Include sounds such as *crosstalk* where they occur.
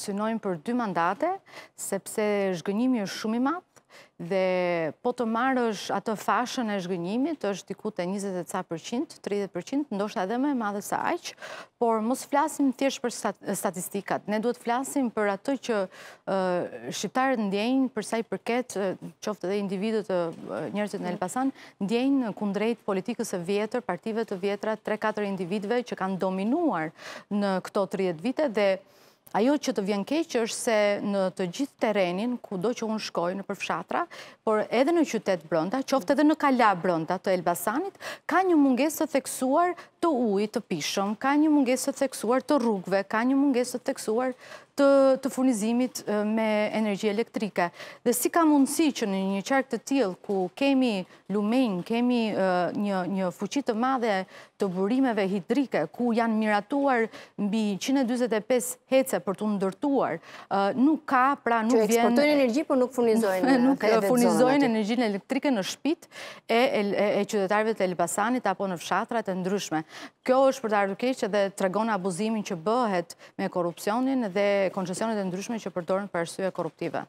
synojmë për dy mandate, sepse zhgënjimi është shumë i matë, dhe po të marrë është atë fashën e zhgënjimit, është dikut e 20% 30%, ndoshtë edhe me madhe sa aqë, por mos flasim thjesht për statistikat, ne duhet flasim për atë që shqiptarët ndjenjë përsa i përket, qoftë edhe individet njërësit në Elbasan, ndjenjë në kundrejt politikës e vjetër, partive të vjetra, 3-4 individve që kanë dominuar në këto 30 vite dhe Ajo që të vjen keqë është se në të gjithë terenin, ku do që unë shkoj në përfshatra, por edhe në qytet brënda, qoftë edhe në kalla brënda të Elbasanit, ka një munges të theksuar të uj të pishëm, ka një munges të theksuar të rrugve, ka një munges të theksuar të furnizimit me energji elektrike. Dhe si ka mundësi që në një qarkë të tilë, ku kemi lumen, kemi një fuqit të madhe të burimeve hidrike, ku janë miratuar mbi 125 hece, se për të ndërtuar, nuk ka pra nuk vjen... Që eksportojnë energi, për nuk funizojnë... Nuk furnizojnë *laughs* energjin elektrike në shpit e qytetarve të Elbasanit apo në fshatrat e ndryshme. Kjo është për të arduke që dhe tregon abuzimin që bëhet me korupcionin dhe koncesionit e ndryshme që përdojnë për arsye koruptive.